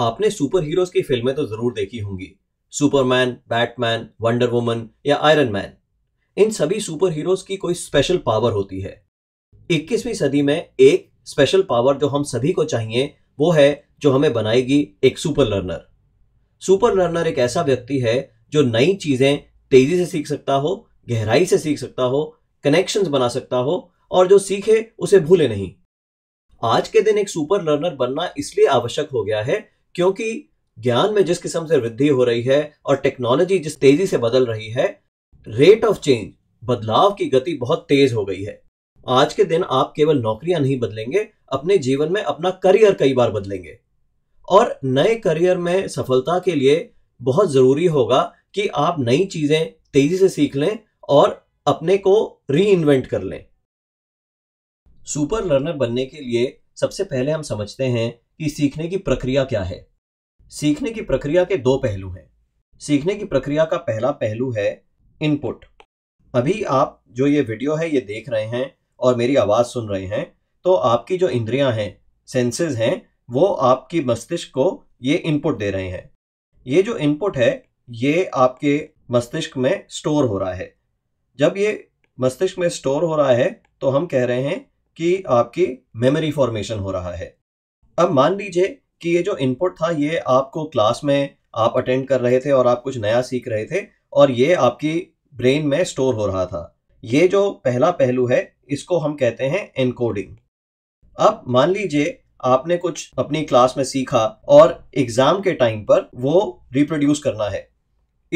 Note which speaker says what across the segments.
Speaker 1: आपने super heroes की फिल्में तो जरूर देखी होंगी सुपरमैन बैटमैन वंडर वुमन या आयरन मैन इन सभी सुपर हीरोज की कोई स्पेशल पावर होती है 21वीं सदी में एक स्पेशल पावर जो हम सभी को चाहिए वो है जो हमें बनाएगी एक सुपर लर्नर सुपर लर्नर एक ऐसा व्यक्ति है जो नई चीजें तेजी से सीख सकता हो गहराई से सीख सकता हो कनेक्शन बना सकता हो और जो सीखे उसे भूले नहीं आज के दिन एक सुपर लर्नर बनना इसलिए आवश्यक हो गया है क्योंकि ज्ञान में जिस किस्म से वृद्धि हो रही है और टेक्नोलॉजी जिस तेजी से बदल रही है रेट ऑफ चेंज बदलाव की गति बहुत तेज हो गई है आज के दिन आप केवल नौकरियां नहीं बदलेंगे अपने जीवन में अपना करियर कई बार बदलेंगे और नए करियर में सफलता के लिए बहुत ज़रूरी होगा कि आप नई चीज़ें तेजी से सीख लें और अपने को री इन्वेंट कर लें सुपर लर्नर बनने के लिए सबसे पहले हम समझते हैं कि सीखने की प्रक्रिया क्या है सीखने की प्रक्रिया के दो पहलू हैं सीखने की प्रक्रिया का पहला पहलू है इनपुट अभी आप जो ये वीडियो है ये देख रहे हैं और मेरी आवाज़ सुन रहे हैं तो आपकी जो इंद्रियां हैं सेंसेस हैं वो आपकी मस्तिष्क को ये इनपुट दे रहे हैं ये जो इनपुट है ये आपके मस्तिष्क में स्टोर हो रहा है जब ये मस्तिष्क में स्टोर हो रहा है तो हम कह रहे हैं कि आपकी मेमोरी फॉर्मेशन हो रहा है अब मान लीजिए कि ये जो इनपुट था ये आपको क्लास में आप अटेंड कर रहे थे और आप कुछ नया सीख रहे थे और ये आपकी ब्रेन में स्टोर हो रहा था ये जो पहला पहलू है इसको हम कहते हैं एनकोडिंग अब मान लीजिए आपने कुछ अपनी क्लास में सीखा और एग्जाम के टाइम पर वो रिप्रोड्यूस करना है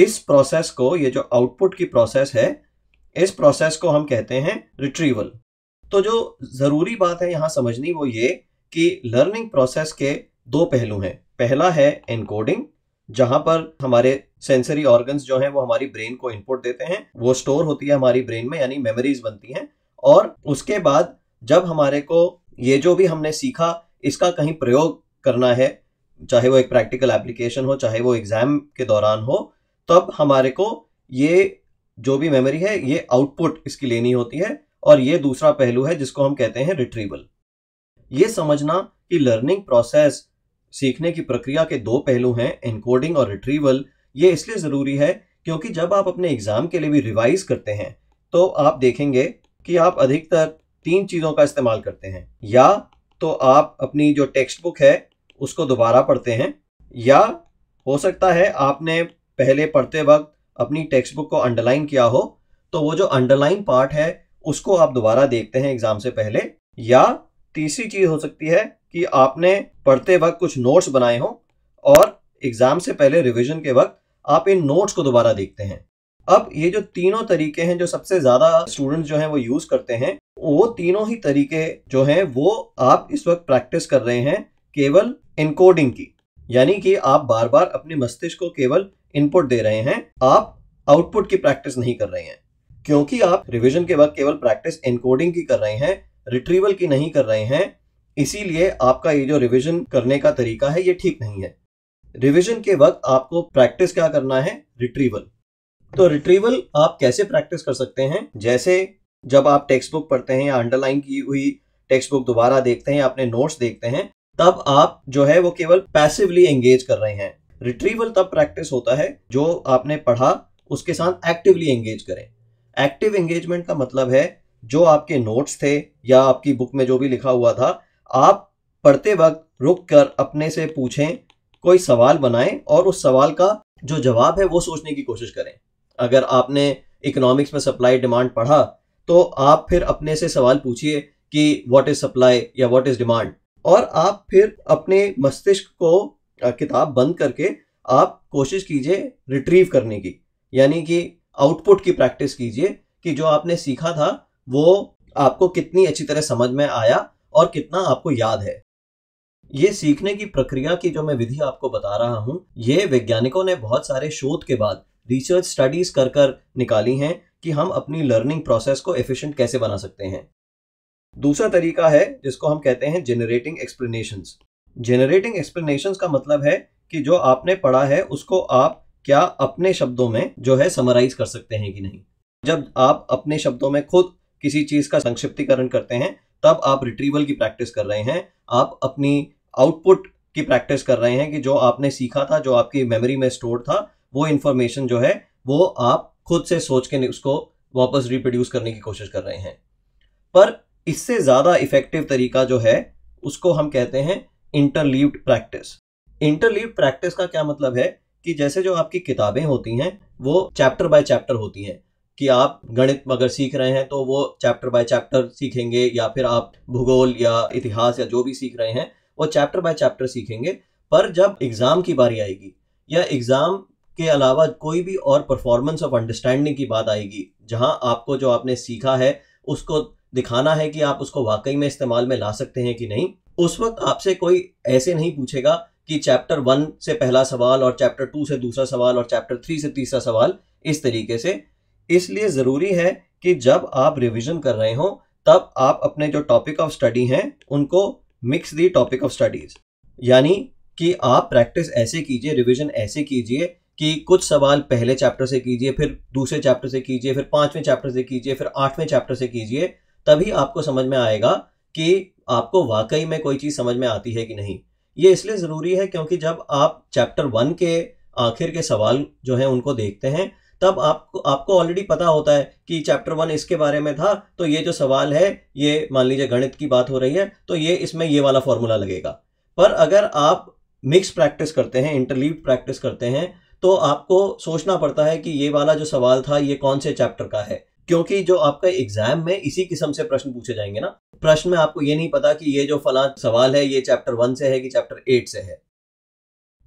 Speaker 1: इस प्रोसेस को ये जो आउटपुट की प्रोसेस है इस प्रोसेस को हम कहते हैं रिट्रीवल तो जो ज़रूरी बात है यहां समझनी वो ये कि लर्निंग प्रोसेस के दो पहलू हैं पहला है एनकोडिंग जहां पर हमारे सेंसरी ऑर्गन्स जो हैं वो हमारी ब्रेन को इनपुट देते हैं वो स्टोर होती है हमारी ब्रेन में यानी मेमोरीज बनती हैं और उसके बाद जब हमारे को ये जो भी हमने सीखा इसका कहीं प्रयोग करना है चाहे वो एक प्रैक्टिकल एप्लीकेशन हो चाहे वो एग्ज़ाम के दौरान हो तब हमारे को ये जो भी मेमोरी है ये आउटपुट इसकी लेनी होती है और ये दूसरा पहलू है जिसको हम कहते हैं रिट्रीवल ये समझना कि लर्निंग प्रोसेस सीखने की प्रक्रिया के दो पहलू हैं एनकोडिंग और रिट्रीवल ये इसलिए ज़रूरी है क्योंकि जब आप अपने एग्ज़ाम के लिए भी रिवाइज करते हैं तो आप देखेंगे कि आप अधिकतर तीन चीज़ों का इस्तेमाल करते हैं या तो आप अपनी जो टेक्स्ट बुक है उसको दोबारा पढ़ते हैं या हो सकता है आपने पहले पढ़ते वक्त अपनी टेक्स्ट बुक को अंडरलाइन किया हो तो वो जो अंडरलाइन पार्ट है उसको आप दोबारा देखते हैं एग्ज़ाम से पहले या तीसरी चीज़ हो सकती है कि आपने पढ़ते वक्त कुछ नोट्स बनाए हों और एग्ज़ाम से पहले रिविज़न के वक्त आप इन नोट्स को दोबारा देखते हैं अब ये जो तीनों तरीके हैं जो सबसे ज़्यादा स्टूडेंट्स जो हैं वो यूज़ करते हैं वो तीनों ही तरीके जो हैं वो आप इस वक्त प्रैक्टिस कर रहे हैं केवल इनकोडिंग की यानी कि आप बार बार अपने मस्तिष्क को केवल इनपुट दे रहे हैं आप आउटपुट की प्रैक्टिस नहीं कर रहे हैं क्योंकि आप रिविजन के वक्त केवल प्रैक्टिस इनकोडिंग की कर रहे हैं रिट्रीवल की नहीं कर रहे हैं इसीलिए आपका ये जो रिविजन करने का तरीका है ये ठीक नहीं है रिविजन के वक्त आपको प्रैक्टिस क्या करना है रिट्रीवल तो रिट्रीवल आप कैसे प्रैक्टिस कर सकते हैं जैसे जब आप टेक्स्ट बुक पढ़ते हैं या अंडरलाइन की हुई टेक्स्ट बुक दोबारा देखते हैं अपने नोट्स देखते हैं तब आप जो है वो केवल पैसिवली एंगेज कर रहे हैं रिट्रीवल तब प्रैक्टिस होता है जो आपने पढ़ा उसके साथ एक्टिवली एंगेज करें एक्टिव एंगेजमेंट का मतलब है जो आपके नोट्स थे या आपकी बुक में जो भी लिखा हुआ था आप पढ़ते वक्त रुक कर अपने से पूछें कोई सवाल बनाएं और उस सवाल का जो जवाब है वो सोचने की कोशिश करें अगर आपने इकोनॉमिक्स में सप्लाई डिमांड पढ़ा तो आप फिर अपने से सवाल पूछिए कि व्हाट इज़ सप्लाई या व्हाट इज़ डिमांड और आप फिर अपने मस्तिष्क को किताब बंद करके आप कोशिश कीजिए रिट्रीव करने की यानी कि आउटपुट की प्रैक्टिस कीजिए कि जो आपने सीखा था वो आपको कितनी अच्छी तरह समझ में आया और कितना आपको याद है ये सीखने की प्रक्रिया की जो मैं विधि आपको बता रहा हूँ ये वैज्ञानिकों ने बहुत सारे शोध के बाद रिसर्च स्टडीज कर कर निकाली हैं कि हम अपनी लर्निंग प्रोसेस को एफिशिएंट कैसे बना सकते हैं दूसरा तरीका है जिसको हम कहते हैं जेनरेटिंग एक्सप्लेनेशन जेनरेटिंग एक्सप्लेनेशन का मतलब है कि जो आपने पढ़ा है उसको आप क्या अपने शब्दों में जो है समराइज कर सकते हैं कि नहीं जब आप अपने शब्दों में खुद किसी चीज का संक्षिप्तीकरण करते हैं तब आप रिट्रीवल की प्रैक्टिस कर रहे हैं आप अपनी आउटपुट की प्रैक्टिस कर रहे हैं कि जो आपने सीखा था जो आपकी मेमोरी में स्टोर था वो इन्फॉर्मेशन जो है वो आप खुद से सोच के उसको वापस रिप्रोड्यूस करने की कोशिश कर रहे हैं पर इससे ज़्यादा इफेक्टिव तरीका जो है उसको हम कहते हैं इंटरलीव्ड प्रैक्टिस इंटरलीव्ड प्रैक्टिस का क्या मतलब है कि जैसे जो आपकी किताबें होती हैं वो चैप्टर बाय चैप्टर होती हैं कि आप गणित अगर सीख रहे हैं तो वो चैप्टर बाय चैप्टर सीखेंगे या फिर आप भूगोल या इतिहास या जो भी सीख रहे हैं वो चैप्टर बाय चैप्टर सीखेंगे पर जब एग्ज़ाम की बारी आएगी या एग्ज़ाम के अलावा कोई भी और परफॉर्मेंस ऑफ अंडरस्टैंडिंग की बात आएगी जहां आपको जो आपने सीखा है उसको दिखाना है कि आप उसको वाकई में इस्तेमाल में ला सकते हैं कि नहीं उस वक्त आपसे कोई ऐसे नहीं पूछेगा कि चैप्टर वन से पहला सवाल और चैप्टर टू से दूसरा सवाल और चैप्टर थ्री से तीसरा सवाल इस तरीके से इसलिए ज़रूरी है कि जब आप रिविज़न कर रहे हो तब आप अपने जो टॉपिक ऑफ स्टडी हैं उनको mix the topic of studies यानी कि आप प्रैक्टिस ऐसे कीजिए रिविज़न ऐसे कीजिए कि कुछ सवाल पहले चैप्टर से कीजिए फिर दूसरे चैप्टर से कीजिए फिर पांचवें चैप्टर से कीजिए फिर आठवें चैप्टर से कीजिए तभी आपको समझ में आएगा कि आपको वाकई में कोई चीज़ समझ में आती है कि नहीं ये इसलिए ज़रूरी है क्योंकि जब आप चैप्टर वन के आखिर के सवाल जो है उनको देखते हैं तब आपको आपको ऑलरेडी पता होता है कि चैप्टर वन इसके बारे में था तो ये जो सवाल है ये मान लीजिए गणित की बात हो रही है तो ये इसमें ये वाला फॉर्मूला लगेगा पर अगर आप मिक्स प्रैक्टिस करते हैं इंटरलीव प्रैक्टिस करते हैं तो आपको सोचना पड़ता है कि ये वाला जो सवाल था ये कौन से चैप्टर का है क्योंकि जो आपका एग्जाम में इसी किस्म से प्रश्न पूछे जाएंगे ना प्रश्न में आपको ये नहीं पता कि ये जो फला सवाल है ये चैप्टर वन से है कि चैप्टर एट से है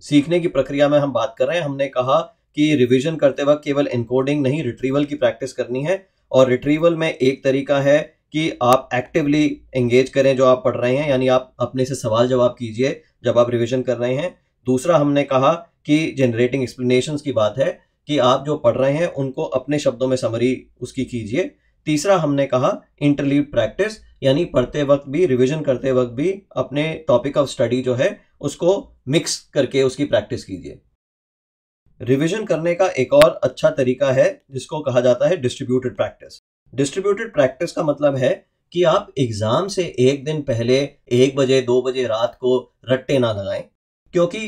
Speaker 1: सीखने की प्रक्रिया में हम बात कर रहे हैं हमने कहा कि रिविजन करते वक्त केवल इनकोडिंग नहीं रिट्रीवल की प्रैक्टिस करनी है और रिट्रीवल में एक तरीका है कि आप एक्टिवली एंगेज करें जो आप पढ़ रहे हैं यानी आप अपने से सवाल जवाब कीजिए जब आप रिविजन कर रहे हैं दूसरा हमने कहा कि जनरेटिंग एक्सप्लेनेशन की बात है कि आप जो पढ़ रहे हैं उनको अपने शब्दों में समरी उसकी कीजिए तीसरा हमने कहा इंटरलीव प्रैक्टिस यानी पढ़ते वक्त भी रिविजन करते वक्त भी अपने टॉपिक ऑफ स्टडी जो है उसको मिक्स करके उसकी प्रैक्टिस कीजिए रिविजन करने का एक और अच्छा तरीका है जिसको कहा जाता है डिस्ट्रीब्यूटेड प्रैक्टिस डिस्ट्रीब्यूटेड प्रैक्टिस का मतलब है कि आप एग्ज़ाम से एक दिन पहले एक बजे दो बजे रात को रट्टे ना लगाएं क्योंकि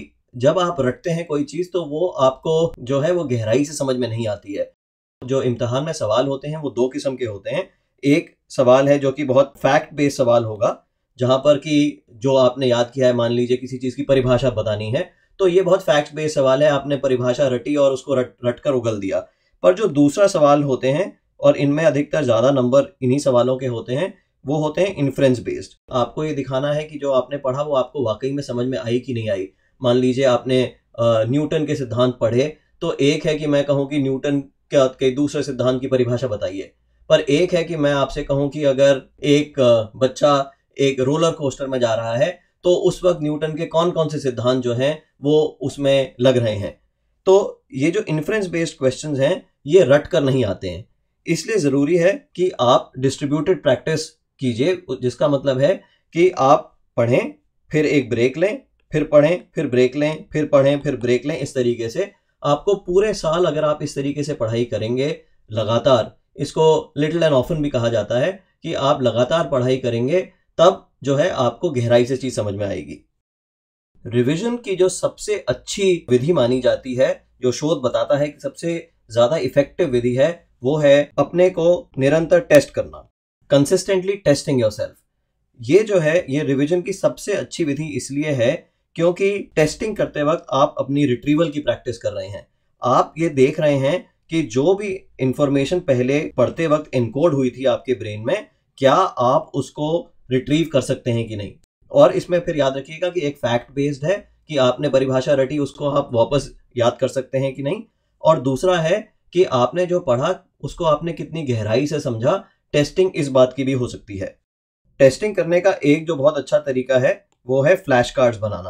Speaker 1: जब आप रटते हैं कोई चीज़ तो वो आपको जो है वो गहराई से समझ में नहीं आती है जो इम्तहान में सवाल होते हैं वो दो किस्म के होते हैं एक सवाल है जो कि बहुत फैक्ट बेस्ड सवाल होगा जहां पर कि जो आपने याद किया है मान लीजिए किसी चीज़ की परिभाषा बतानी है तो ये बहुत फैक्ट बेस्ड सवाल है आपने परिभाषा रटी और उसको रट रट कर उगल दिया पर जो दूसरा सवाल होते हैं और इनमें अधिकतर ज़्यादा नंबर इन्हीं सवालों के होते हैं वो होते हैं इन्फ्रेंस बेस्ड आपको ये दिखाना है कि जो आपने पढ़ा वो आपको वाकई में समझ में आई कि नहीं आई मान लीजिए आपने न्यूटन के सिद्धांत पढ़े तो एक है कि मैं कहूँ कि न्यूटन के दूसरे सिद्धांत की परिभाषा बताइए पर एक है कि मैं आपसे कहूँ कि अगर एक बच्चा एक रोलर कोस्टर में जा रहा है तो उस वक्त न्यूटन के कौन कौन से सिद्धांत जो हैं वो उसमें लग रहे हैं तो ये जो इन्फ्रेंस बेस्ड क्वेश्चन हैं ये रट कर नहीं आते हैं इसलिए ज़रूरी है कि आप डिस्ट्रीब्यूटेड प्रैक्टिस कीजिए जिसका मतलब है कि आप पढ़ें फिर एक ब्रेक लें फिर पढ़ें फिर ब्रेक लें फिर पढ़ें फिर ब्रेक लें इस तरीके से आपको पूरे साल अगर आप इस तरीके से पढ़ाई करेंगे लगातार इसको लिटिल एंड ऑफन भी कहा जाता है कि आप लगातार पढ़ाई करेंगे तब जो है आपको गहराई से चीज समझ में आएगी रिविजन की जो सबसे अच्छी विधि मानी जाती है जो शोध बताता है कि सबसे ज्यादा इफेक्टिव विधि है वो है अपने को निरंतर टेस्ट करना कंसिस्टेंटली टेस्टिंग योर सेल्फ ये जो है ये रिविजन की सबसे अच्छी विधि इसलिए है क्योंकि टेस्टिंग करते वक्त आप अपनी रिट्रीवल की प्रैक्टिस कर रहे हैं आप ये देख रहे हैं कि जो भी इंफॉर्मेशन पहले पढ़ते वक्त इनकोड हुई थी आपके ब्रेन में क्या आप उसको रिट्रीव कर सकते हैं कि नहीं और इसमें फिर याद रखिएगा कि एक फैक्ट बेस्ड है कि आपने परिभाषा रटी उसको आप वापस याद कर सकते हैं कि नहीं और दूसरा है कि आपने जो पढ़ा उसको आपने कितनी गहराई से समझा टेस्टिंग इस बात की भी हो सकती है टेस्टिंग करने का एक जो बहुत अच्छा तरीका है वो है फ्लैश कार्ड्स बनाना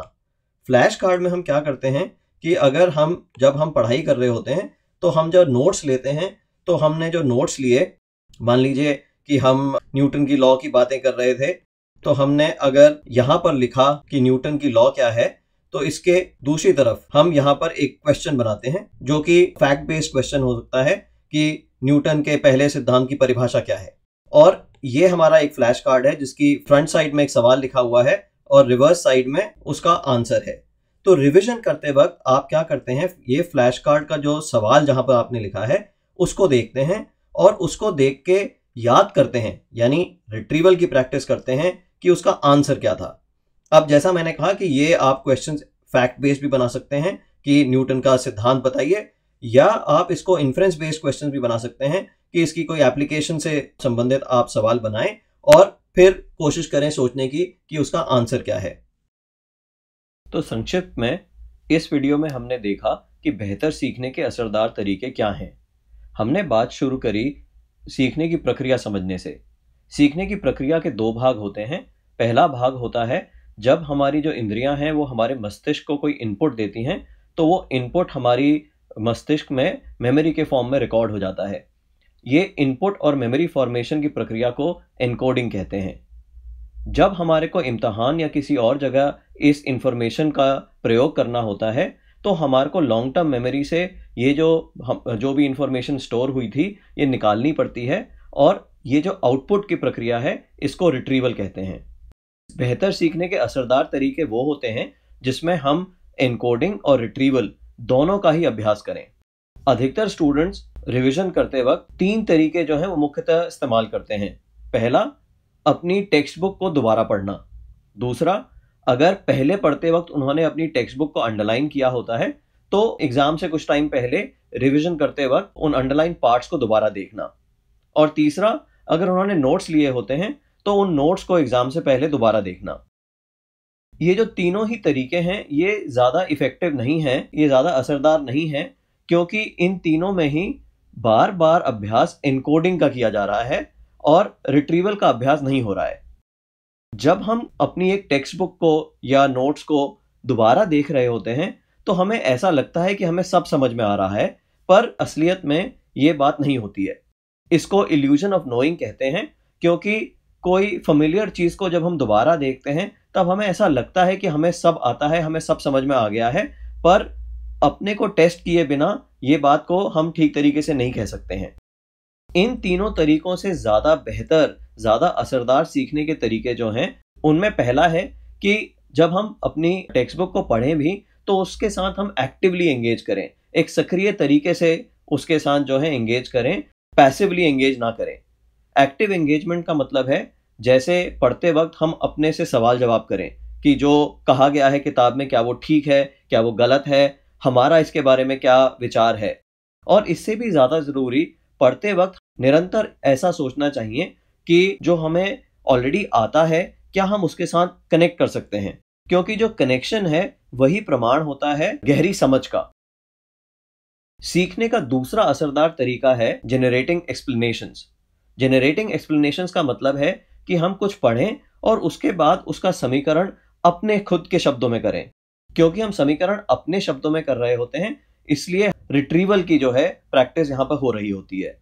Speaker 1: फ्लैश कार्ड में हम क्या करते हैं कि अगर हम जब हम पढ़ाई कर रहे होते हैं तो हम जब नोट्स लेते हैं तो हमने जो नोट्स लिए मान लीजिए कि हम न्यूटन की लॉ की बातें कर रहे थे तो हमने अगर यहाँ पर लिखा कि न्यूटन की लॉ क्या है तो इसके दूसरी तरफ हम यहाँ पर एक क्वेश्चन बनाते हैं जो कि फैक्ट बेस्ड क्वेश्चन हो सकता है कि न्यूटन के पहले सिद्धांत की परिभाषा क्या है और ये हमारा एक फ्लैश कार्ड है जिसकी फ्रंट साइड में एक सवाल लिखा हुआ है और रिवर्स साइड में उसका आंसर है तो रिविजन करते वक्त आप क्या करते हैं ये फ्लैश कार्ड का जो सवाल जहां पर आपने लिखा है उसको देखते हैं और उसको देख के याद करते हैं यानी रिट्रीवल की प्रैक्टिस करते हैं कि उसका आंसर क्या था अब जैसा मैंने कहा कि ये आप क्वेश्चन फैक्ट बेस्ड भी बना सकते हैं कि न्यूटन का सिद्धांत बताइए या आप इसको इन्फ्रेंस बेस्ड क्वेश्चन भी बना सकते हैं कि इसकी कोई एप्लीकेशन से संबंधित आप सवाल बनाएं और फिर कोशिश करें सोचने की कि उसका आंसर क्या है तो संक्षिप्त में इस वीडियो में हमने देखा कि बेहतर सीखने के असरदार तरीके क्या हैं हमने बात शुरू करी सीखने की प्रक्रिया समझने से सीखने की प्रक्रिया के दो भाग होते हैं पहला भाग होता है जब हमारी जो इंद्रियां हैं वो हमारे मस्तिष्क को कोई इनपुट देती हैं तो वो इनपुट हमारी मस्तिष्क में मेमोरी के फॉर्म में रिकॉर्ड हो जाता है ये इनपुट और मेमोरी फॉर्मेशन की प्रक्रिया को एनकोडिंग कहते हैं जब हमारे को इम्तहान या किसी और जगह इस इंफॉर्मेशन का प्रयोग करना होता है तो हमारे को लॉन्ग टर्म मेमोरी से ये जो हम जो भी इंफॉर्मेशन स्टोर हुई थी ये निकालनी पड़ती है और ये जो आउटपुट की प्रक्रिया है इसको रिट्रीवल कहते हैं बेहतर सीखने के असरदार तरीके वो होते हैं जिसमें हम एनकोडिंग और रिट्रीवल दोनों का ही अभ्यास करें अधिकतर स्टूडेंट्स रिविजन करते वक्त तीन तरीके जो हैं वो मुख्यतः इस्तेमाल करते हैं पहला अपनी टेक्स्ट बुक को दोबारा पढ़ना दूसरा अगर पहले पढ़ते वक्त उन्होंने अपनी टेक्स्ट बुक को अंडरलाइन किया होता है तो एग्जाम से कुछ टाइम पहले रिविजन करते वक्त उन अंडरलाइन पार्ट्स को दोबारा देखना और तीसरा अगर उन्होंने नोट्स लिए होते हैं तो उन नोट्स को एग्जाम से पहले दोबारा देखना ये जो तीनों ही तरीके हैं ये ज़्यादा इफ़ेक्टिव नहीं है ये ज़्यादा असरदार नहीं है क्योंकि इन तीनों में ही बार बार अभ्यास इनकोडिंग का किया जा रहा है और रिट्रीवल का अभ्यास नहीं हो रहा है जब हम अपनी एक टेक्स्ट बुक को या नोट्स को दोबारा देख रहे होते हैं तो हमें ऐसा लगता है कि हमें सब समझ में आ रहा है पर असलियत में ये बात नहीं होती है इसको इल्यूजन ऑफ नोइंग कहते हैं क्योंकि कोई फमिलियर चीज़ को जब हम दोबारा देखते हैं तब हमें ऐसा लगता है कि हमें सब आता है हमें सब समझ में आ गया है पर अपने को टेस्ट किए बिना ये बात को हम ठीक तरीके से नहीं कह सकते हैं इन तीनों तरीकों से ज़्यादा बेहतर ज़्यादा असरदार सीखने के तरीके जो हैं उनमें पहला है कि जब हम अपनी टेक्स्ट बुक को पढ़ें भी तो उसके साथ हम एक्टिवली एंगेज करें एक सक्रिय तरीके से उसके साथ जो है एंगेज करें पैसिवली एंगेज ना करें एक्टिव एंगेजमेंट का मतलब है जैसे पढ़ते वक्त हम अपने से सवाल जवाब करें कि जो कहा गया है किताब में क्या वो ठीक है क्या वो गलत है हमारा इसके बारे में क्या विचार है और इससे भी ज़्यादा ज़रूरी पढ़ते वक्त निरंतर ऐसा सोचना चाहिए कि जो हमें ऑलरेडी आता है क्या हम उसके साथ कनेक्ट कर सकते हैं क्योंकि जो कनेक्शन है वही प्रमाण होता है गहरी समझ का सीखने का दूसरा असरदार तरीका है जेनरेटिंग एक्सप्लेनेशन जेनरेटिंग एक्सप्लेनेशन का मतलब है कि हम कुछ पढ़ें और उसके बाद उसका समीकरण अपने खुद के शब्दों में करें क्योंकि हम समीकरण अपने शब्दों में कर रहे होते हैं इसलिए रिट्रीवल की जो है प्रैक्टिस यहां पर हो रही होती है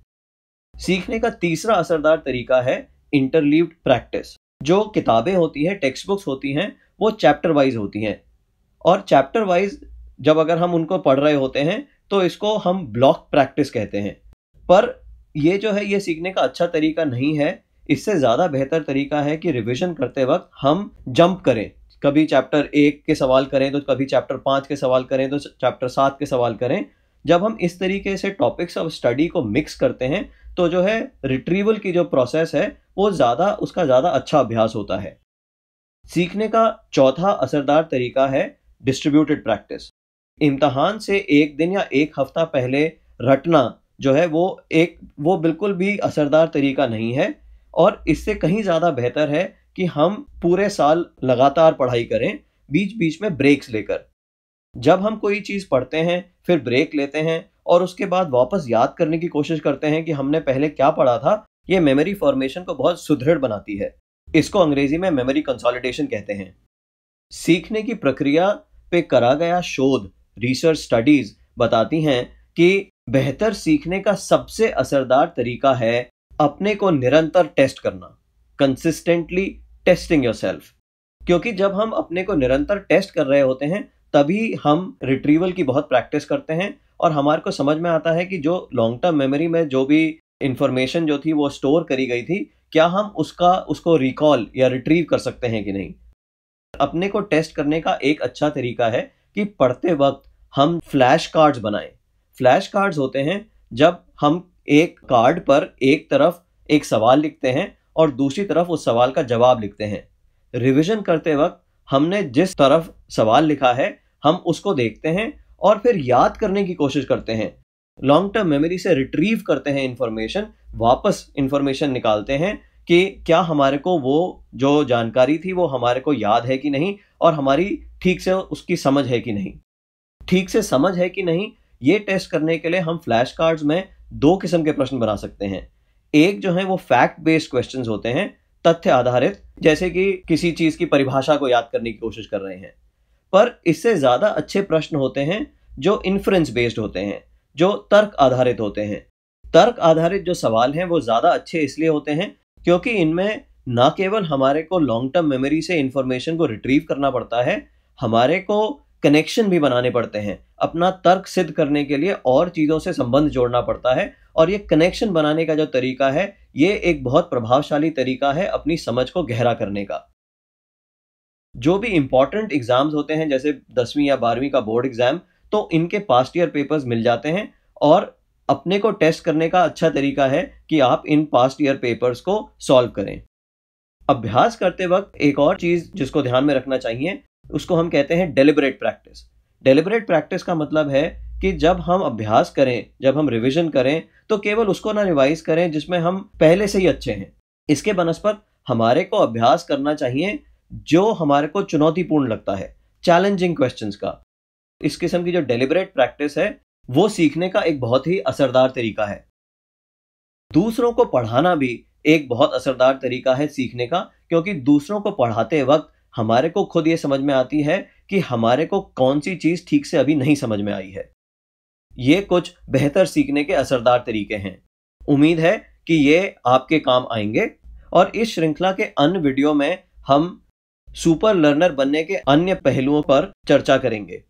Speaker 1: सीखने का तीसरा असरदार तरीका है इंटरलीव्ड प्रैक्टिस जो किताबें होती हैं टेक्स्ट बुक्स होती हैं वो चैप्टर वाइज होती हैं और चैप्टर वाइज जब अगर हम उनको पढ़ रहे होते हैं तो इसको हम ब्लॉक प्रैक्टिस कहते हैं पर ये जो है ये सीखने का अच्छा तरीका नहीं है इससे ज़्यादा बेहतर तरीका है कि रिविजन करते वक्त हम जंप करें कभी चैप्टर एक के सवाल करें तो कभी चैप्टर पाँच के सवाल करें तो चैप्टर सात के सवाल करें जब हम इस तरीके से टॉपिक्स ऑफ स्टडी को मिक्स करते हैं तो जो है रिट्रीवल की जो प्रोसेस है वो ज़्यादा उसका ज़्यादा अच्छा अभ्यास होता है सीखने का चौथा असरदार तरीका है डिस्ट्रीब्यूटेड प्रैक्टिस इम्तहान से एक दिन या एक हफ्ता पहले रटना जो है वो एक वो बिल्कुल भी असरदार तरीका नहीं है और इससे कहीं ज़्यादा बेहतर है कि हम पूरे साल लगातार पढ़ाई करें बीच बीच में ब्रेक्स लेकर जब हम कोई चीज़ पढ़ते हैं फिर ब्रेक लेते हैं और उसके बाद वापस याद करने की कोशिश करते हैं कि हमने पहले क्या पढ़ा था ये मेमोरी फॉर्मेशन को बहुत सुदृढ़ बनाती है इसको अंग्रेजी में मेमोरी कंसोलिडेशन कहते हैं सीखने की प्रक्रिया पे करा गया शोध रिसर्च स्टडीज बताती हैं कि बेहतर सीखने का सबसे असरदार तरीका है अपने को निरंतर टेस्ट करना कंसिस्टेंटली टेस्टिंग योर क्योंकि जब हम अपने को निरंतर टेस्ट कर रहे होते हैं तभी हम रिट्रीवल की बहुत प्रैक्टिस करते हैं और हमारे को समझ में आता है कि जो लॉन्ग टर्म मेमोरी में जो भी इंफॉर्मेशन जो थी वो स्टोर करी गई थी क्या हम उसका उसको रिकॉल या रिट्रीव कर सकते हैं कि नहीं अपने को टेस्ट करने का एक अच्छा तरीका है कि पढ़ते वक्त हम फ्लैश कार्ड्स बनाएं फ्लैश कार्ड्स होते हैं जब हम एक कार्ड पर एक तरफ एक सवाल लिखते हैं और दूसरी तरफ उस सवाल का जवाब लिखते हैं रिविजन करते वक्त हमने जिस तरफ सवाल लिखा है हम उसको देखते हैं और फिर याद करने की कोशिश करते हैं लॉन्ग टर्म मेमोरी से रिट्रीव करते हैं इन्फॉर्मेशन वापस इन्फॉर्मेशन निकालते हैं कि क्या हमारे को वो जो जानकारी थी वो हमारे को याद है कि नहीं और हमारी ठीक से उसकी समझ है कि नहीं ठीक से समझ है कि नहीं ये टेस्ट करने के लिए हम फ्लैश कार्ड्स में दो किस्म के प्रश्न बना सकते हैं एक जो है वो फैक्ट बेस्ड क्वेश्चन होते हैं तथ्य आधारित जैसे कि किसी चीज़ की परिभाषा को याद करने की कोशिश कर रहे हैं पर इससे ज़्यादा अच्छे प्रश्न होते हैं जो इन्फ्रेंस बेस्ड होते हैं जो तर्क आधारित होते हैं तर्क आधारित जो सवाल हैं वो ज़्यादा अच्छे इसलिए होते हैं क्योंकि इनमें ना केवल हमारे को लॉन्ग टर्म मेमोरी से इंफॉर्मेशन को रिट्रीव करना पड़ता है हमारे को कनेक्शन भी बनाने पड़ते हैं अपना तर्क सिद्ध करने के लिए और चीज़ों से संबंध जोड़ना पड़ता है और ये कनेक्शन बनाने का जो तरीका है ये एक बहुत प्रभावशाली तरीका है अपनी समझ को गहरा करने का जो भी इंपॉर्टेंट एग्ज़ाम्स होते हैं जैसे दसवीं या बारहवीं का बोर्ड एग्ज़ाम तो इनके पास्ट ईयर पेपर्स मिल जाते हैं और अपने को टेस्ट करने का अच्छा तरीका है कि आप इन पास्ट ईयर पेपर्स को सॉल्व करें अभ्यास करते वक्त एक और चीज़ जिसको ध्यान में रखना चाहिए उसको हम कहते हैं डेलिबरेट प्रैक्टिस डेलिबरेट प्रैक्टिस का मतलब है कि जब हम अभ्यास करें जब हम रिविजन करें तो केवल उसको ना रिवाइज करें जिसमें हम पहले से ही अच्छे हैं इसके बनस्पत हमारे को अभ्यास करना चाहिए जो हमारे को चुनौतीपूर्ण लगता है चैलेंजिंग क्वेश्चन का इस किस्म की जो डेलिबरेट प्रैक्टिस है वो सीखने का एक बहुत ही असरदार तरीका है दूसरों को पढ़ाना भी एक बहुत असरदार तरीका है सीखने का क्योंकि दूसरों को पढ़ाते वक्त हमारे को खुद ये समझ में आती है कि हमारे को कौन सी चीज़ ठीक से अभी नहीं समझ में आई है ये कुछ बेहतर सीखने के असरदार तरीके हैं उम्मीद है कि ये आपके काम आएंगे और इस श्रृंखला के अन्य वीडियो में हम सुपर लर्नर बनने के अन्य पहलुओं पर चर्चा करेंगे